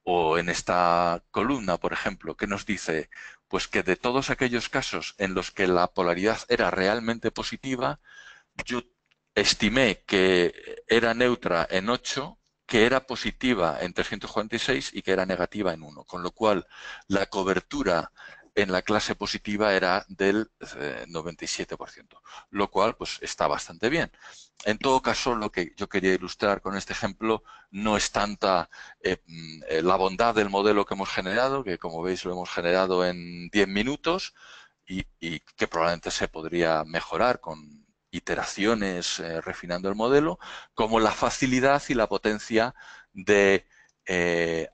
O en esta columna, por ejemplo, que nos dice pues que de todos aquellos casos en los que la polaridad era realmente positiva, yo estimé que era neutra en 8, que era positiva en 346 y que era negativa en 1, con lo cual la cobertura en la clase positiva era del 97%, eh, lo cual pues está bastante bien. En todo caso, lo que yo quería ilustrar con este ejemplo no es tanta eh, mm, la bondad del modelo que hemos generado, que como veis lo hemos generado en 10 minutos y, que probablemente se podría mejorar con iteraciones eh, refinando el modelo, como la facilidad y la potencia de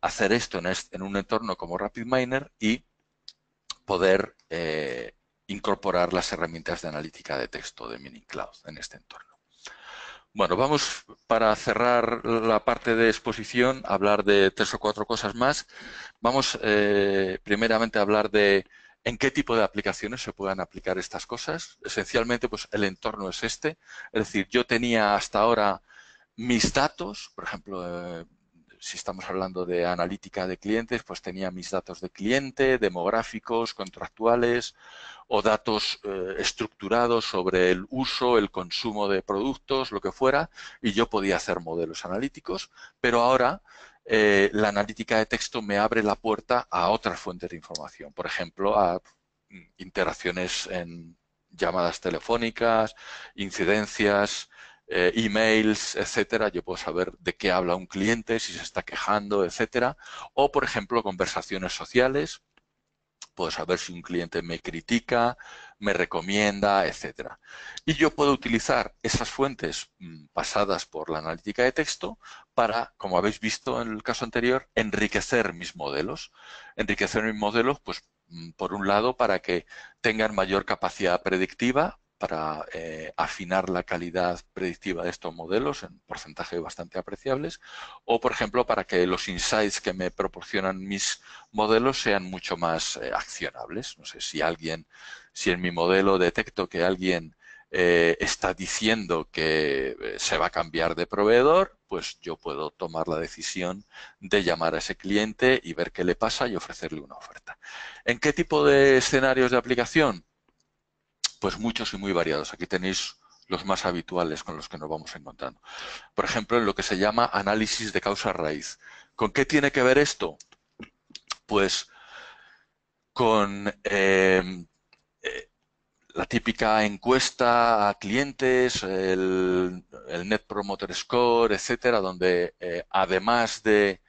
hacer esto en, en un entorno como RapidMiner y poder eh, incorporar las herramientas de analítica de texto de Minicloud Cloud en este entorno. Bueno, vamos para cerrar la parte de exposición a hablar de tres o cuatro cosas más. Vamos eh, primeramente a hablar de en qué tipo de aplicaciones se puedan aplicar estas cosas. Esencialmente, pues el entorno es este. Es decir, yo tenía hasta ahora mis datos, por ejemplo, eh, si estamos hablando de analítica de clientes, pues tenía mis datos de cliente, demográficos, contractuales o datos eh, estructurados sobre el uso, el consumo de productos, lo que fuera, y yo podía hacer modelos analíticos, pero ahora eh, la analítica de texto me abre la puerta a otras fuentes de información, por ejemplo, a mm, interacciones en llamadas telefónicas, incidencias, e emails, etcétera. Yo puedo saber de qué habla un cliente, si se está quejando, etcétera. O, por ejemplo, conversaciones sociales. Puedo saber si un cliente me critica, me recomienda, etcétera. Y yo puedo utilizar esas fuentes mm, pasadas por la analítica de texto para, como habéis visto en el caso anterior, enriquecer mis modelos. Enriquecer mis modelos, pues, mm, por un lado, para que tengan mayor capacidad predictiva, para eh, afinar la calidad predictiva de estos modelos en porcentaje bastante apreciables, o por ejemplo para que los insights que me proporcionan mis modelos sean mucho más eh, accionables. No sé si alguien, si en mi modelo detecto que alguien eh, está diciendo que se va a cambiar de proveedor, pues yo puedo tomar la decisión de llamar a ese cliente y ver qué le pasa y ofrecerle una oferta. ¿En qué tipo de escenarios de aplicación? Pues muchos y muy variados. Aquí tenéis los más habituales con los que nos vamos encontrando. Por ejemplo, en lo que se llama análisis de causa raíz. ¿Con qué tiene que ver esto? Pues con eh, eh, la típica encuesta a clientes, el, Net Promoter Score, etcétera, donde eh, además de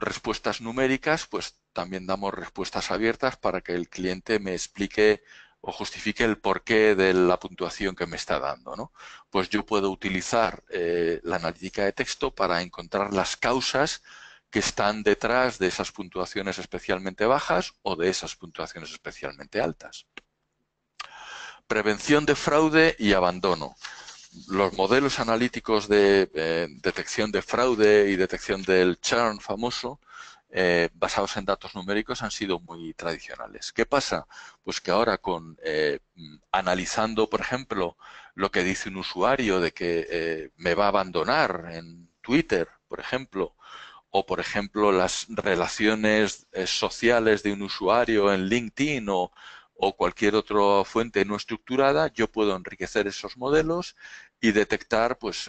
respuestas numéricas, pues también damos respuestas abiertas para que el cliente me explique o justifique el porqué de la puntuación que me está dando. ¿no? Pues yo puedo utilizar eh, la analítica de texto para encontrar las causas que están detrás de esas puntuaciones especialmente bajas o de esas puntuaciones especialmente altas. Prevención de fraude y abandono. Los modelos analíticos de eh, detección de fraude y detección del churn famoso eh, basados en datos numéricos han sido muy tradicionales. ¿Qué pasa? Pues que ahora con eh, analizando, por ejemplo, lo que dice un usuario de que eh, me va a abandonar en Twitter, por ejemplo, o por ejemplo las relaciones sociales de un usuario en LinkedIn o, cualquier otra fuente no estructurada, yo puedo enriquecer esos modelos y detectar pues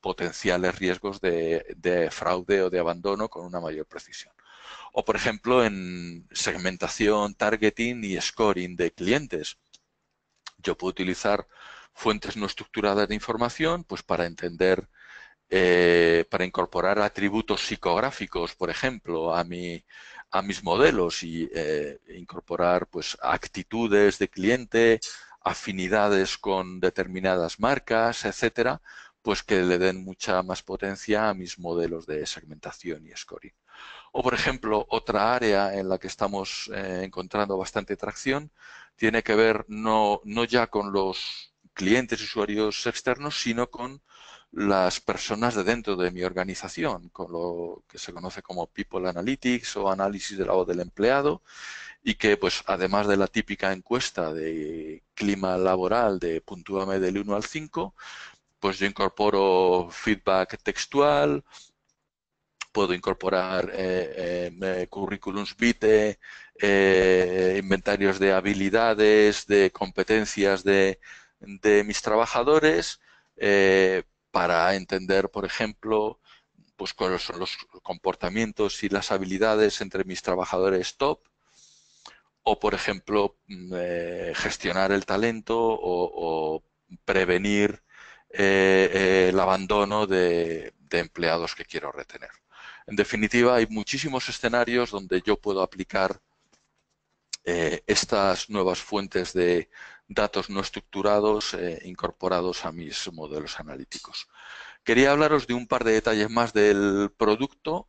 potenciales riesgos de, fraude o de abandono con una mayor precisión. O, por ejemplo, en segmentación, targeting y scoring de clientes. Yo puedo utilizar fuentes no estructuradas de información pues para entender eh, para incorporar atributos psicográficos, por ejemplo, a, mi, a mis modelos y eh, incorporar pues, actitudes de cliente, afinidades con determinadas marcas, etcétera, pues que le den mucha más potencia a mis modelos de segmentación y scoring. O, por ejemplo, otra área en la que estamos eh, encontrando bastante tracción tiene que ver no, ya con los clientes, y usuarios externos, sino con las personas de dentro de mi organización, con lo que se conoce como People Analytics o análisis del lado del empleado, y que pues además de la típica encuesta de clima laboral de puntúame del 1 al 5, pues yo incorporo feedback textual, puedo incorporar eh, eh, eh, currículums vitae, inventarios de habilidades, de competencias de, mis trabajadores para entender, por ejemplo, pues cuáles son los comportamientos y las habilidades entre mis trabajadores top o, por ejemplo, mm, gestionar el talento o prevenir eh, el abandono de, empleados que quiero retener. En definitiva, hay muchísimos escenarios donde yo puedo aplicar eh, estas nuevas fuentes de datos no estructurados eh, incorporados a mis modelos analíticos. Quería hablaros de un par de detalles más del producto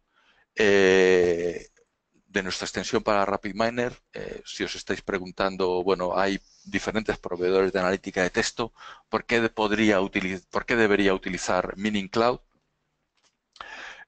de nuestra extensión para RapidMiner, eh, si os estáis preguntando, bueno, hay diferentes proveedores de analítica de texto, ¿por qué, podría por qué debería utilizar Mining Cloud?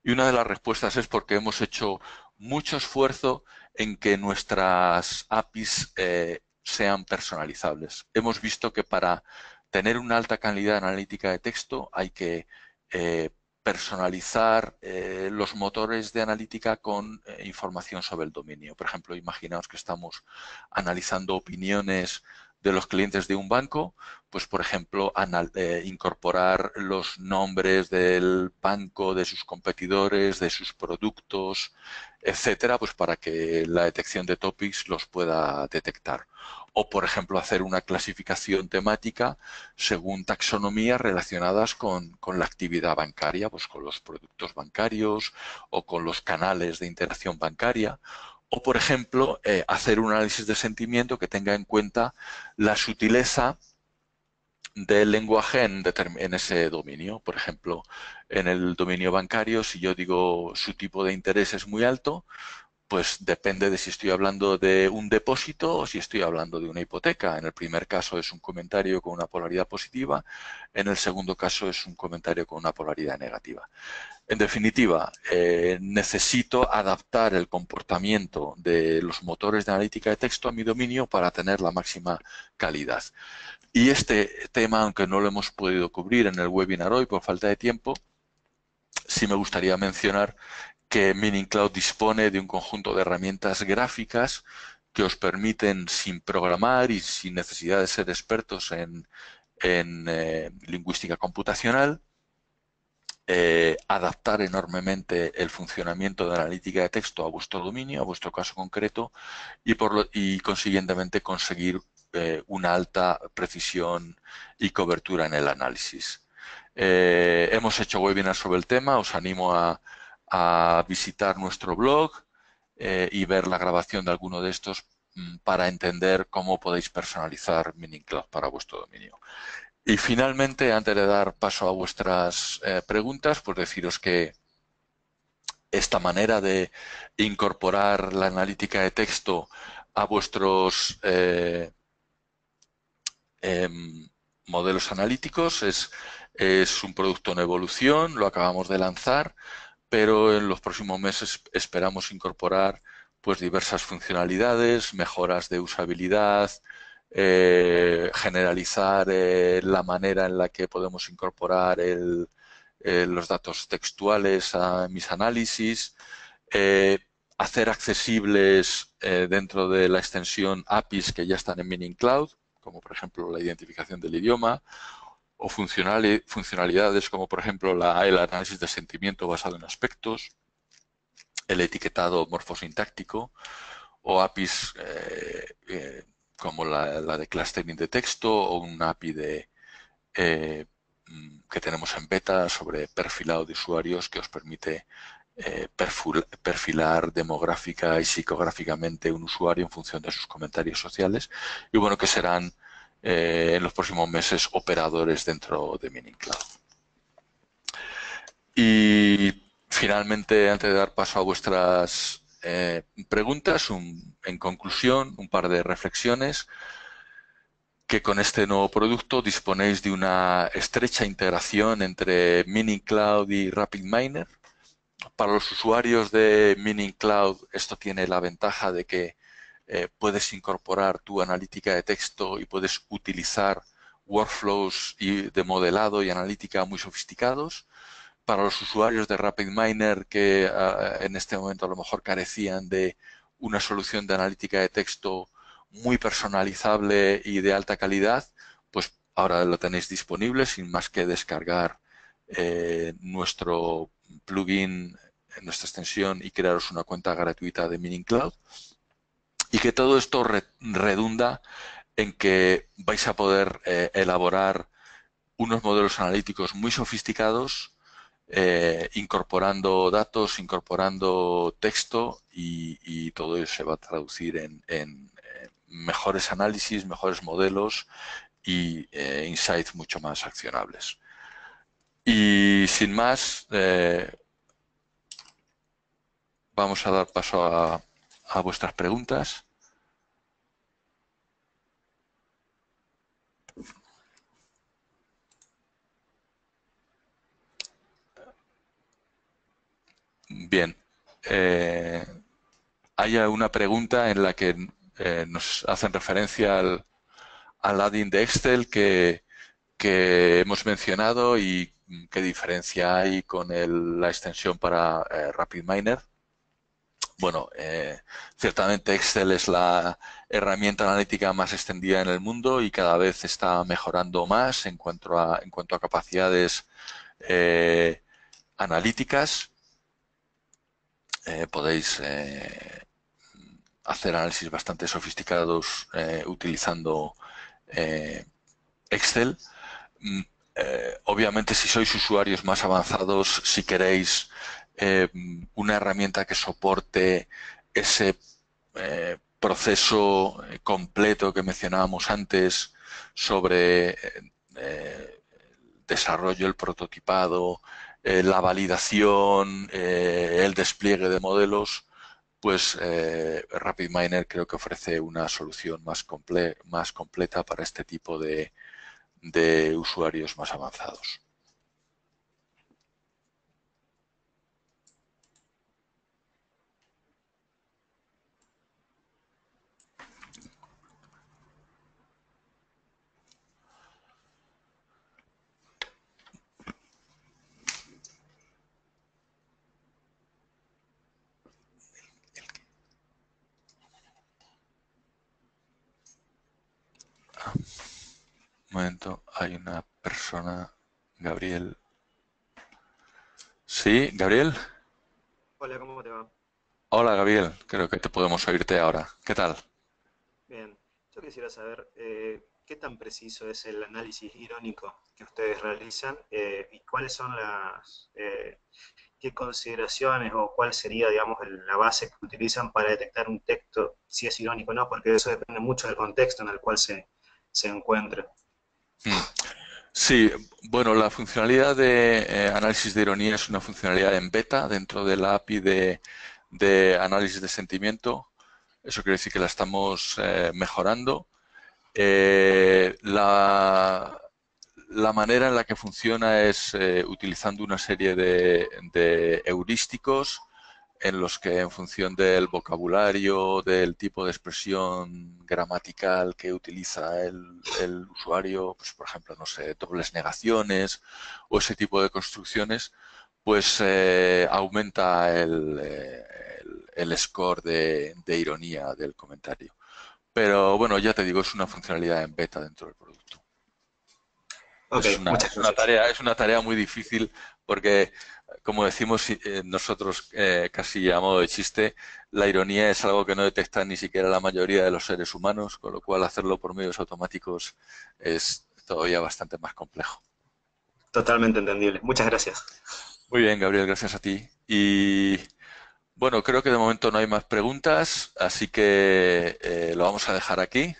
Y una de las respuestas es porque hemos hecho mucho esfuerzo en que nuestras APIs eh, sean personalizables. Hemos visto que para tener una alta calidad analítica de texto hay que eh, personalizar eh, los motores de analítica con eh, información sobre el dominio. Por ejemplo, imaginaos que estamos analizando opiniones de los clientes de un banco, pues por ejemplo, eh, incorporar los nombres del banco, de sus competidores, de sus productos, etcétera, pues para que la detección de topics los pueda detectar o, por ejemplo, hacer una clasificación temática según taxonomías relacionadas con, la actividad bancaria, pues con los productos bancarios o con los canales de interacción bancaria. O, por ejemplo, eh, hacer un análisis de sentimiento que tenga en cuenta la sutileza del lenguaje en, ese dominio. Por ejemplo, en el dominio bancario, si yo digo su tipo de interés es muy alto, pues depende de si estoy hablando de un depósito o si estoy hablando de una hipoteca. En el primer caso es un comentario con una polaridad positiva, en el segundo caso es un comentario con una polaridad negativa. En definitiva, eh, necesito adaptar el comportamiento de los motores de analítica de texto a mi dominio para tener la máxima calidad. Y este tema, aunque no lo hemos podido cubrir en el webinar hoy por falta de tiempo, sí me gustaría mencionar que Mining Cloud dispone de un conjunto de herramientas gráficas que os permiten, sin programar y sin necesidad de ser expertos en, eh, lingüística computacional, eh, adaptar enormemente el funcionamiento de analítica de texto a vuestro dominio, a vuestro caso concreto, y, por consiguientemente conseguir eh, una alta precisión y cobertura en el análisis. hemos hecho webinars sobre el tema, os animo a, a visitar nuestro blog eh, y ver la grabación de alguno de estos mm, para entender cómo podéis personalizar Minicloud para vuestro dominio. Y finalmente, antes de dar paso a vuestras eh, preguntas, pues deciros que esta manera de incorporar la analítica de texto a vuestros eh, em, modelos analíticos es, es un producto en evolución, lo acabamos de lanzar pero en los próximos meses esperamos incorporar pues diversas funcionalidades, mejoras de usabilidad, eh, generalizar eh, la manera en la que podemos incorporar eh, los datos textuales a mis análisis, hacer accesibles dentro de la extensión APIs que ya están en Mining Cloud, como por ejemplo la identificación del idioma, o funcionalidades como por ejemplo la, el análisis de sentimiento basado en aspectos, el etiquetado morfosintáctico o APIs eh, eh, como la, de clustering de texto o un API eh, mm, que tenemos en beta sobre perfilado de usuarios que os permite perfilar demográfica y psicográficamente un usuario en función de sus comentarios sociales y bueno que serán eh, en los próximos meses operadores dentro de Mining Cloud. Y finalmente, antes de dar paso a vuestras eh, preguntas, un, en conclusión, un par de reflexiones que con este nuevo producto disponéis de una estrecha integración entre Mining Cloud y Rapid Miner. Para los usuarios de Mini Cloud esto tiene la ventaja de que eh, puedes incorporar tu analítica de texto y puedes utilizar workflows de modelado y analítica muy sofisticados. Para los usuarios de RapidMiner que ah, en este momento a lo mejor carecían de una solución de analítica de texto muy personalizable y de alta calidad, pues ahora lo tenéis disponible sin más que descargar eh, nuestro plugin, nuestra extensión y crearos una cuenta gratuita de Mining Cloud y que todo esto redunda en que vais a poder eh, elaborar unos modelos analíticos muy sofisticados, eh, incorporando datos, incorporando texto y, todo eso se va a traducir en, eh, mejores análisis, mejores modelos y insights mucho más accionables. Y sin más, vamos a dar paso a, a vuestras preguntas. Bien. Eh, hay una pregunta en la que eh, nos hacen referencia al, al in de Excel que, que, hemos mencionado y qué diferencia hay con la extensión para eh, RapidMiner. Bueno, eh, ciertamente Excel es la herramienta analítica más extendida en el mundo y cada vez está mejorando más en cuanto a, capacidades eh, analíticas. Eh, podéis hacer análisis bastante sofisticados utilizando Excel. Mm, obviamente, si sois usuarios más avanzados, si queréis Em, una herramienta que soporte ese eh, proceso eh, completo que mencionábamos antes sobre eh, el desarrollo, el prototipado, la validación, el despliegue de modelos, pues RapidMiner creo que ofrece una solución más, completa para este tipo de usuarios más avanzados. momento, hay una persona, Gabriel. ¿Sí, Gabriel? Hola, ¿cómo te va? Hola, Gabriel. Creo que te podemos oírte ahora. ¿Qué tal? Bien. Yo quisiera saber eh, qué tan preciso es el análisis irónico que ustedes realizan eh, y cuáles son las... Eh, qué consideraciones o cuál sería, digamos, la base que utilizan para detectar un texto, si es irónico o no, porque eso depende mucho del contexto en el cual se, se encuentra. Mm. Sí, bueno, la funcionalidad de eh, análisis de ironía es una funcionalidad en beta dentro de la API de, análisis de sentimiento. Eso quiere decir que la estamos eh, mejorando. Eh, la, manera en la que funciona es utilizando una serie de heurísticos en los que en función del vocabulario, del tipo de expresión gramatical que utiliza el, usuario, pues por ejemplo, no sé, dobles negaciones o ese tipo de construcciones, pues eh, aumenta el, score de, ironía del comentario. Pero bueno, ya te digo, es una funcionalidad en beta dentro del producto. es, una tarea, es una tarea muy difícil porque como decimos eh, nosotros eh, casi a modo de chiste, la ironía es algo que no detecta ni siquiera la mayoría de los seres humanos, con lo cual hacerlo por medios automáticos es todavía bastante más complejo. Totalmente entendible. Muchas gracias. Muy bien, Gabriel, gracias a ti. Y bueno, creo que de momento no hay más preguntas, así que eh, lo vamos a dejar aquí.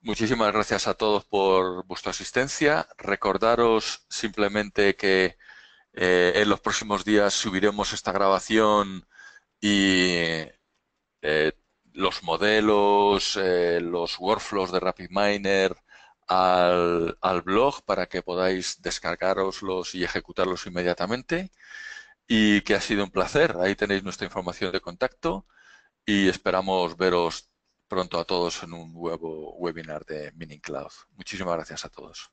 Muchísimas gracias a todos por vuestra asistencia. Recordaros simplemente que eh, en los próximos días subiremos esta grabación y eh, los modelos, eh, los workflows de RapidMiner al, al blog para que podáis descargaroslos y ejecutarlos inmediatamente. Y que ha sido un placer. Ahí tenéis nuestra información de contacto y esperamos veros pronto a todos en un nuevo webinar de Mining Cloud. Muchísimas gracias a todos.